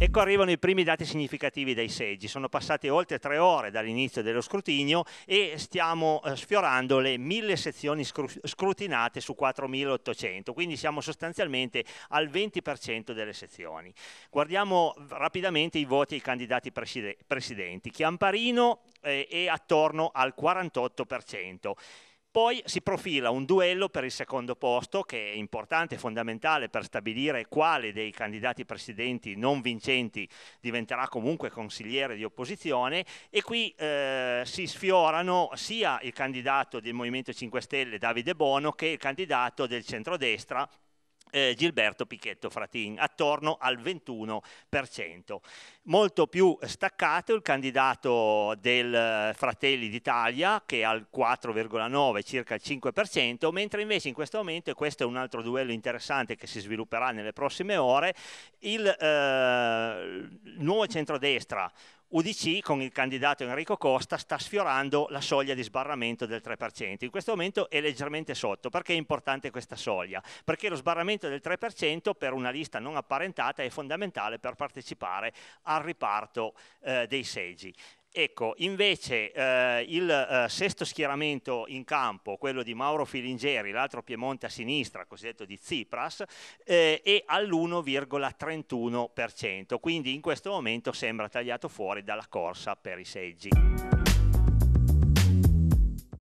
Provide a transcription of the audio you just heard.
Ecco arrivano i primi dati significativi dei seggi, sono passate oltre tre ore dall'inizio dello scrutinio e stiamo eh, sfiorando le mille sezioni scrutinate su 4.800, quindi siamo sostanzialmente al 20% delle sezioni. Guardiamo rapidamente i voti ai candidati preside presidenti. Chiamparino eh, è attorno al 48%. Poi si profila un duello per il secondo posto che è importante e fondamentale per stabilire quale dei candidati presidenti non vincenti diventerà comunque consigliere di opposizione e qui eh, si sfiorano sia il candidato del Movimento 5 Stelle Davide Bono che il candidato del centrodestra eh, Gilberto Pichetto Fratin, attorno al 21%. Molto più staccato il candidato del eh, Fratelli d'Italia che è al 4,9, circa il 5%, mentre invece in questo momento, e questo è un altro duello interessante che si svilupperà nelle prossime ore, il eh, nuovo centrodestra UDC con il candidato Enrico Costa sta sfiorando la soglia di sbarramento del 3%. In questo momento è leggermente sotto. Perché è importante questa soglia? Perché lo sbarramento del 3% per una lista non apparentata è fondamentale per partecipare al riparto eh, dei seggi. Ecco, invece eh, il eh, sesto schieramento in campo, quello di Mauro Filingeri, l'altro Piemonte a sinistra, cosiddetto di Tsipras, eh, è all'1,31%, quindi in questo momento sembra tagliato fuori dalla corsa per i seggi.